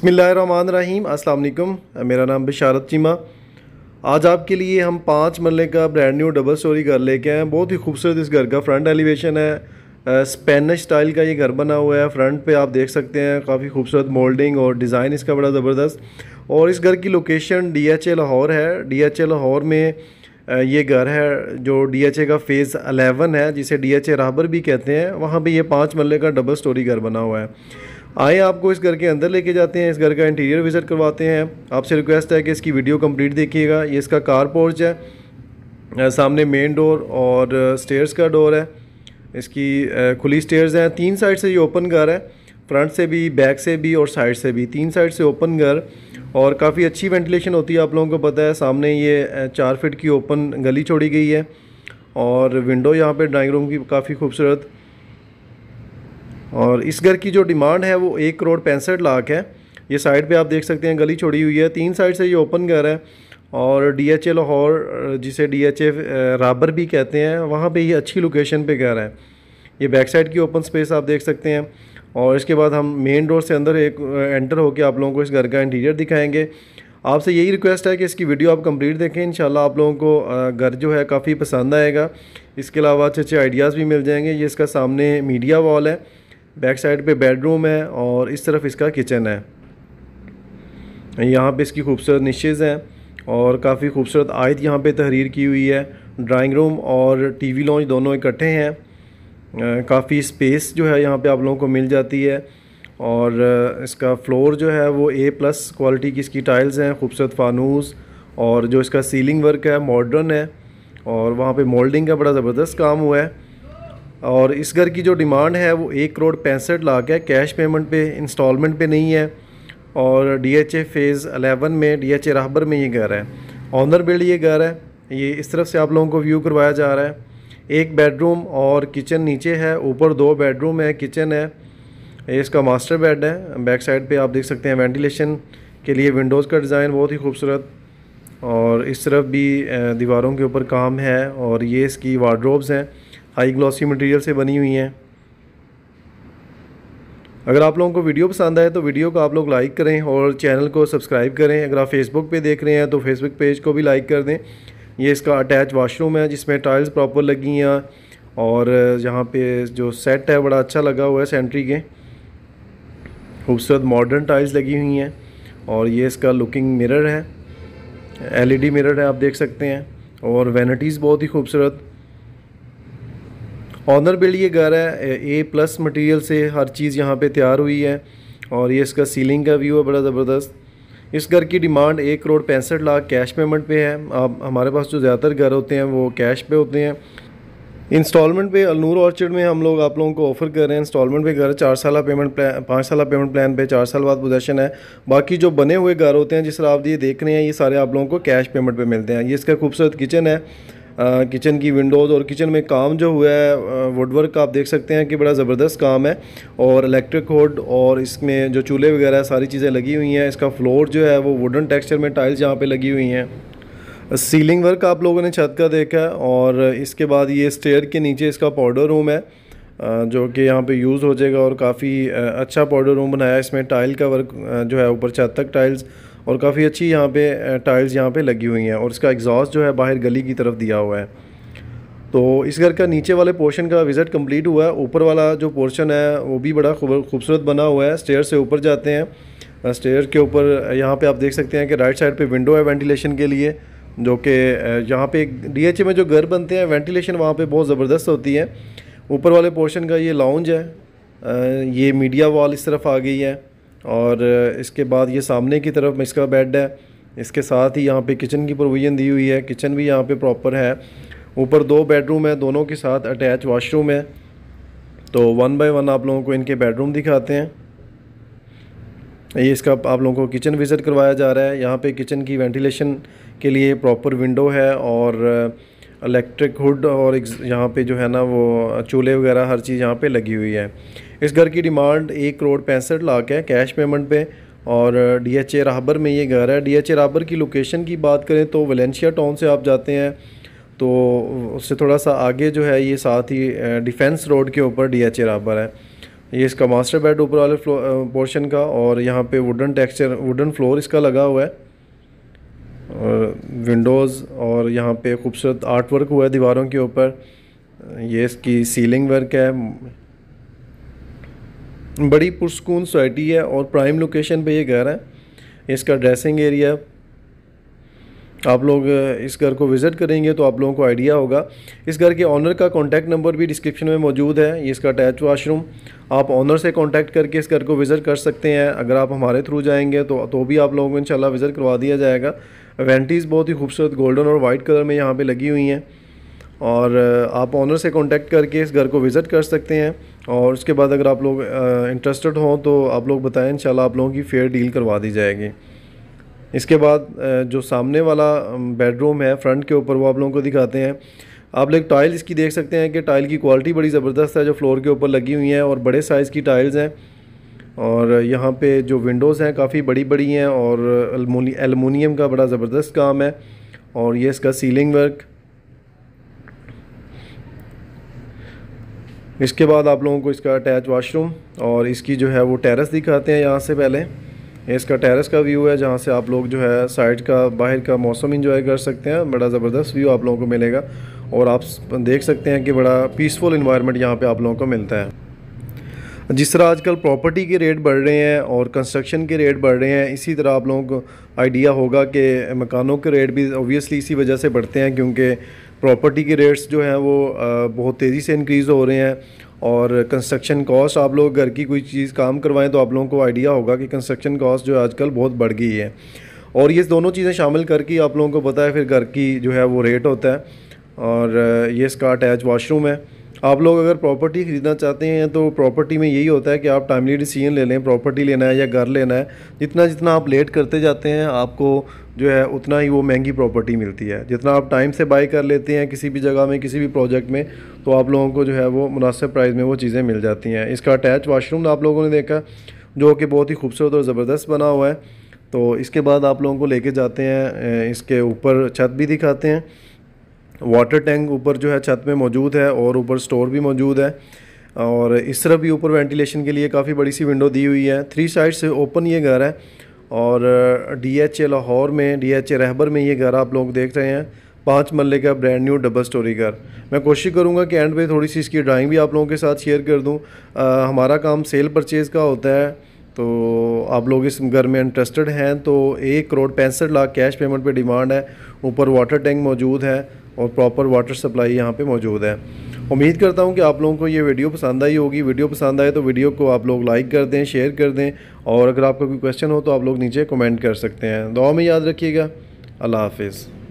बसमान रहीम अस्सलाम मेरा नाम बिशारत चीमा आज आपके लिए हम पाँच मरले का ब्रांड न्यू डबल स्टोरी घर लेके आए हैं बहुत ही खूबसूरत इस घर का फ्रंट एलिवेशन है स्पेनिश स्टाइल का ये घर बना हुआ है फ्रंट पे आप देख सकते हैं काफ़ी खूबसूरत मोल्डिंग और डिज़ाइन इसका बड़ा ज़बरदस्त और इस घर की location D H A Lahore है डी एच ए लाहौर में ये घर है जो डी एच ए का फ़ेज़ अलेवन है जिसे डी एच ए राहबर भी कहते हैं वहाँ पर यह पाँच मरले का डबल स्टोरी घर बना हुआ है आए आपको इस घर के अंदर लेके जाते हैं इस घर का इंटीरियर विज़िट करवाते हैं आपसे रिक्वेस्ट है कि इसकी वीडियो कंप्लीट देखिएगा ये इसका कार पोर्च है सामने मेन डोर और स्टेयर्स का डोर है इसकी खुली स्टेयर्स हैं तीन साइड से ये ओपन घर है फ्रंट से भी बैक से भी और साइड से भी तीन साइड से ओपन घर और काफ़ी अच्छी वेंटिलेशन होती है आप लोगों को पता है सामने ये चार फिट की ओपन गली छोड़ी गई है और विंडो यहाँ पर ड्राइंग रूम की काफ़ी खूबसूरत और इस घर की जो डिमांड है वो एक करोड़ पैंसठ लाख है ये साइड पे आप देख सकते हैं गली छोड़ी हुई है तीन साइड से ये ओपन घर है और डी एच लाहौर जिसे डी एच राबर भी कहते हैं वहाँ पे ये अच्छी लोकेशन पे घर है ये बैक साइड की ओपन स्पेस आप देख सकते हैं और इसके बाद हम मेन डोर से अंदर एक एंटर होकर आप लोगों को इस घर का इंटीरियर दिखाएँगे आपसे यही रिक्वेस्ट है कि इसकी वीडियो आप कंप्लीट देखें इन आप लोगों को घर जो है काफ़ी पसंद आएगा इसके अलावा अच्छे अच्छे आइडियाज़ भी मिल जाएंगे ये इसका सामने मीडिया वॉल है बैक साइड पे बेडरूम है और इस तरफ इसका किचन है यहाँ पे इसकी खूबसूरत निशेज़ हैं और काफ़ी खूबसूरत आयत यहाँ पे तहरीर की हुई है ड्राइंग रूम और टीवी लॉन्च दोनों इकट्ठे हैं काफ़ी स्पेस जो है यहाँ पे आप लोगों को मिल जाती है और इसका फ्लोर जो है वो ए प्लस क्वालिटी की इसकी टाइल्स हैं खूबसूरत फानूस और जो इसका सीलिंग वर्क है मॉडर्न है और वहाँ पर मोल्डिंग का बड़ा ज़बरदस्त काम हुआ है और इस घर की जो डिमांड है वो एक करोड़ पैंसठ लाख है कैश पेमेंट पे इंस्टॉलमेंट पे नहीं है और डीएचए फेज़ अलेवन में डीएचए राहबर में ये घर है ऑनर बिल्ड ये घर है ये इस तरफ से आप लोगों को व्यू करवाया जा रहा है एक बेडरूम और किचन नीचे है ऊपर दो बेडरूम है किचन है इसका मास्टर बेड है बैक साइड पर आप देख सकते हैं वेंटिलेशन के लिए विंडोज़ का डिज़ाइन बहुत ही खूबसूरत और इस तरफ भी दीवारों के ऊपर काम है और ये इसकी वार्ड्रोब्स हैं हाई ग्लॉसी मटेरियल से बनी हुई हैं अगर आप लोगों को वीडियो पसंद आए तो वीडियो को आप लोग लाइक करें और चैनल को सब्सक्राइब करें अगर आप फेसबुक पे देख रहे हैं तो फेसबुक पेज को भी लाइक कर दें ये इसका अटैच वाशरूम है जिसमें टाइल्स प्रॉपर लगी हैं और यहाँ पे जो सेट है बड़ा अच्छा लगा हुआ है सेंट्री के खूबसूरत मॉडर्न टाइल्स लगी हुई हैं और ये इसका लुकिंग मिरर है एल मिरर है आप देख सकते हैं और वैनिटीज़ बहुत ही खूबसूरत ऑनर बिल्ड ये घर है ए प्लस मटेरियल से हर चीज़ यहाँ पे तैयार हुई है और ये इसका सीलिंग का व्यू है बड़ा ज़बरदस्त इस घर की डिमांड एक करोड़ पैंसठ लाख कैश पेमेंट पे है आप हमारे पास जो ज़्यादातर घर होते हैं वो कैश पे होते हैं इंस्टॉलमेंट पे अलनूर ऑर्चिड में हम लोग आप लोगों को ऑफर कर रहे हैं इंस्टॉलमेंट पे घर चार साल पेमेंट प्लान पाँच साल पेमेंट प्लान पे चार साल बाद पोजेशन है बाकी जो बने हुए घर होते हैं जिस तरह आप ये देख रहे हैं ये सारे आप लोगों को कैश पेमेंट पे मिलते हैं ये इसका खूबसूरत किचन है किचन की विंडोज़ और किचन में काम जो हुआ है वुडवर्क का आप देख सकते हैं कि बड़ा ज़बरदस्त काम है और इलेक्ट्रिक हुड और इसमें जो चूल्हे वगैरह सारी चीज़ें लगी हुई हैं इसका फ्लोर जो है वो वुडन टेक्सचर में टाइल्स यहाँ पर लगी हुई हैं सीलिंग वर्क आप लोगों ने छत का देखा है और इसके बाद ये स्टेयर के नीचे इसका पाउडर रूम है जो कि यहाँ पे यूज़ हो जाएगा और काफ़ी अच्छा पाउडर रूम बनाया है इसमें टाइल का वर्क जो है ऊपर छत तक टाइल्स और काफ़ी अच्छी यहाँ पे टाइल्स यहाँ पे लगी हुई हैं और इसका एग्ज़ॉस्ट जो है बाहर गली की तरफ दिया हुआ है तो इस घर का नीचे वाले पोर्शन का विज़िट कंप्लीट हुआ है ऊपर वाला जो पोर्शन है वो भी बड़ा खूबसूरत बना हुआ है स्टेयर से ऊपर जाते हैं स्टेयर के ऊपर यहाँ पे आप देख सकते हैं कि राइट साइड पे विंडो है वेंटिलेशन के लिए जो कि यहाँ पे डीएचए में जो घर बनते हैं वेंटिलेशन वहाँ पर बहुत ज़बरदस्त होती है ऊपर वाले पोर्शन का ये लाउंज है ये मीडिया वॉल इस तरफ आ गई है और इसके बाद ये सामने की तरफ इसका बेड है इसके साथ ही यहाँ पे किचन की प्रोविज़न दी हुई है किचन भी यहाँ पे प्रॉपर है ऊपर दो बेडरूम है दोनों के साथ अटैच वाशरूम है तो वन बाय वन आप लोगों को इनके बेडरूम दिखाते हैं ये इसका आप लोगों को किचन विज़िट करवाया जा रहा है यहाँ पे किचन की वेंटिलेशन के लिए प्रॉपर विंडो है और इलेक्ट्रिक हुड और यहाँ पे जो है ना वो चूल्हे वगैरह हर चीज़ यहाँ पे लगी हुई है इस घर की डिमांड एक करोड़ पैंसठ लाख है कैश पेमेंट पे और डी एच ए राहबर में ये घर है डी एच ए राहबर की लोकेशन की बात करें तो वलेंशिया टाउन से आप जाते हैं तो उससे थोड़ा सा आगे जो है ये साथ ही डिफेंस रोड के ऊपर डी एच ए राहबर है ये इसका मास्टर बेड ऊपर वाले पोर्शन का और यहाँ पे वुडन टेक्सचर वुडन फ्लोर इसका लगा हुआ है और विंडोज़ और यहाँ पे खूबसूरत आर्ट वर्क हुआ है दीवारों के ऊपर ये इसकी सीलिंग वर्क है बड़ी पुरस्कून सोसाइटी है और प्राइम लोकेशन पे ये घर है इसका ड्रेसिंग एरिया आप लोग इस घर को विज़िट करेंगे तो आप लोगों को आइडिया होगा इस घर के ऑनर का कॉन्टैक्ट नंबर भी डिस्क्रिप्शन में मौजूद है ये इसका अटैच वाशरूम आप ऑनर से कॉन्टैक्ट करके इस घर को विज़िट कर सकते हैं अगर आप हमारे थ्रू जाएंगे तो तो भी आप लोगों को इंशाल्लाह विज़िट करवा दिया जाएगा वेंटीज़ बहुत ही खूबसूरत गोल्डन और वाइट कलर में यहाँ पर लगी हुई हैं और आप ऑनर से कॉन्टैक्ट करके इस घर को विज़िट कर सकते हैं और उसके बाद अगर आप लोग इंटरेस्टेड हों तो आप लोग बताएं इंशाल्लाह आप लोगों की फ़ेयर डील करवा दी जाएगी इसके बाद जो सामने वाला बेडरूम है फ्रंट के ऊपर वो आप लोगों को दिखाते हैं आप लोग टाइल इसकी देख सकते हैं कि टाइल की क्वालिटी बड़ी ज़बरदस्त है जो फ्लोर के ऊपर लगी हुई हैं और बड़े साइज़ की टाइल्स हैं और यहाँ पे जो विंडोज़ हैं काफ़ी बड़ी बड़ी हैं और अलमोनीम का बड़ा ज़बरदस्त काम है और ये इसका सीलिंग वर्क इसके बाद आप लोगों को इसका अटैच वाशरूम और इसकी जो है वो टेरेस दिखाते हैं यहाँ से पहले इसका टेरेस का व्यू है जहाँ से आप लोग जो है साइड का बाहर का मौसम इंजॉय कर सकते हैं बड़ा ज़बरदस्त व्यू आप लोगों को मिलेगा और आप देख सकते हैं कि बड़ा पीसफुल इन्वायरमेंट यहाँ पर आप लोगों को मिलता है जिस तरह आजकल प्रॉपर्टी के रेट बढ़ रहे हैं और कंस्ट्रक्शन के रेट बढ़ रहे हैं इसी तरह आप लोगों को आइडिया होगा कि मकानों के रेट भी ओबियसली इसी वजह से बढ़ते हैं क्योंकि प्रॉपर्टी के रेट्स जो हैं वो बहुत तेज़ी से इंक्रीज़ हो रहे हैं और कंस्ट्रक्शन कॉस्ट आप लोग घर की कोई चीज़ काम करवाएं तो आप लोगों को आइडिया होगा कि कंस्ट्रक्शन कॉस्ट जो है आजकल बहुत बढ़ गई है और ये दोनों चीज़ें शामिल करके आप लोगों को पता है फिर घर की जो है वो रेट होता है और ये इसका अटैच वाशरूम है आप लोग अगर प्रॉपर्टी ख़रीदना चाहते हैं तो प्रॉपर्टी में यही होता है कि आप टाइमली डिसीजन ले लें प्रॉपर्टी लेना है या घर लेना है जितना जितना आप लेट करते जाते हैं आपको जो है उतना ही वो महंगी प्रॉपर्टी मिलती है जितना आप टाइम से बाई कर लेते हैं किसी भी जगह में किसी भी प्रोजेक्ट में तो आप लोगों को जो है वो मुनासिब प्राइस में वो चीज़ें मिल जाती हैं इसका अटैच वाशरूम आप लोगों ने देखा जो कि बहुत ही खूबसूरत और ज़बरदस्त बना हुआ है तो इसके बाद आप लोगों को लेके जाते हैं इसके ऊपर छत भी दिखाते हैं वाटर टैंक ऊपर जो है छत में मौजूद है और ऊपर स्टोर भी मौजूद है और इस तरफ भी ऊपर वेंटिलेशन के लिए काफ़ी बड़ी सी विंडो दी हुई है थ्री साइड से ओपन ये घर है और डी एच ए लाहौर में डी एच ए रहबर में ये घर आप लोग देख रहे हैं पाँच मल्ले का ब्रांड न्यू डबल स्टोरी घर मैं कोशिश करूँगा कि एंड पे थोड़ी सी इसकी ड्राइंग भी आप लोगों के साथ शेयर कर दूँ uh, हमारा काम सेल परचेज़ का होता है तो आप लोग इस घर में इंटरेस्टेड हैं तो एक करोड़ पैंसठ लाख कैश पेमेंट पे डिमांड है ऊपर वाटर टैंक मौजूद है और प्रॉपर वाटर सप्लाई यहाँ पे मौजूद है उम्मीद करता हूँ कि आप लोगों को ये वीडियो पसंद आई होगी वीडियो पसंद आए तो वीडियो को आप लोग लाइक कर दें शेयर कर दें और अगर आपका कोई क्वेश्चन हो तो आप लोग नीचे कमेंट कर सकते हैं दुआ में याद रखिएगा अल्लाह हाफिज़